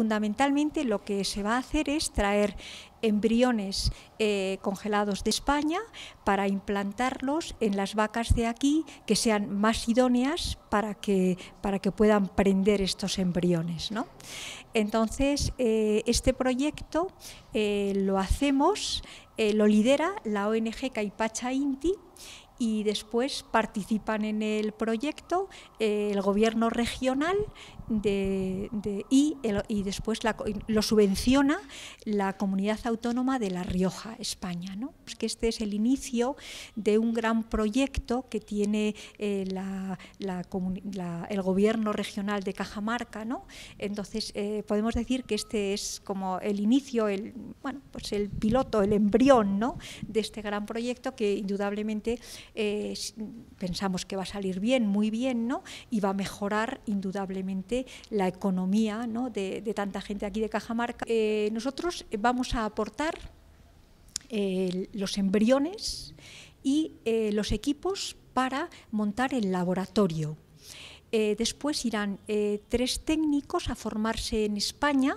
Fundamentalmente lo que se va a hacer es traer embriones eh, congelados de España para implantarlos en las vacas de aquí que sean más idóneas para que, para que puedan prender estos embriones. Entonces, eh, este proyecto eh, lo hacemos, lo lidera la ONG Caipacha Inti y después participan en el proyecto eh, el gobierno regional y, después lo subvenciona la comunidad autónoma de La Rioja, España. Pues que este es el inicio de un gran proyecto que tiene eh, el gobierno regional de Cajamarca. ¿no? Entonces eh, podemos decir que este es como el inicio, el, bueno, pues el piloto, el embrión ¿no? de este gran proyecto que indudablemente eh, pensamos que va a salir bien, muy bien, ¿no? y va a mejorar indudablemente la economía de, tanta gente aquí de Cajamarca. Eh, nosotros vamos a aportar eh, los embriones y los equipos para montar el laboratorio. después irán tres técnicos a formarse en España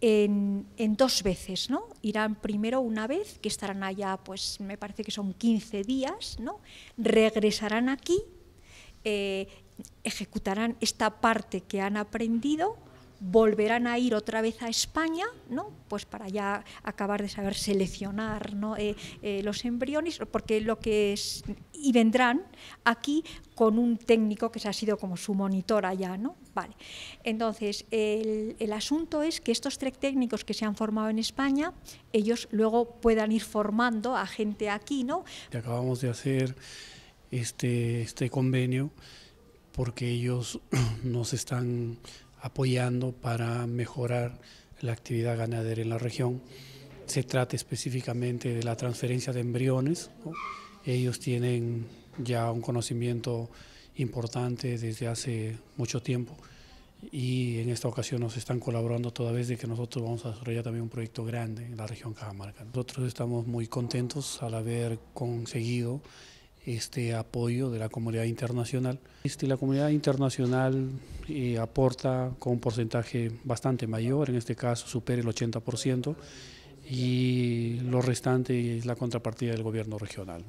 en, dos veces, ¿no? Irán primero una vez, que estarán allá, pues me parece que son 15 días, ¿no? Regresarán aquí, eh, ejecutarán esta parte que han aprendido volverán a ir otra vez a España, ¿no? Pues para ya acabar de saber seleccionar eh, eh, los embriones, porque lo que es, y vendrán aquí con un técnico que se ha sido como su monitor allá, ¿no? Vale. Entonces, el, asunto es que estos tres técnicos que se han formado en España, ellos luego puedan ir formando a gente aquí, ¿no? acabamos de hacer este, este convenio porque ellos nos están apoyando para mejorar la actividad ganadera en la región. Se trata específicamente de la transferencia de embriones. Ellos tienen ya un conocimiento importante desde hace mucho tiempo y en esta ocasión nos están colaborando toda vez de que nosotros vamos a desarrollar también un proyecto grande en la región Cajamarca. Nosotros estamos muy contentos al haber conseguido este apoyo de la comunidad internacional. Este, la comunidad internacional eh, aporta con un porcentaje bastante mayor, en este caso supera el 80%, y lo restante es la contrapartida del gobierno regional.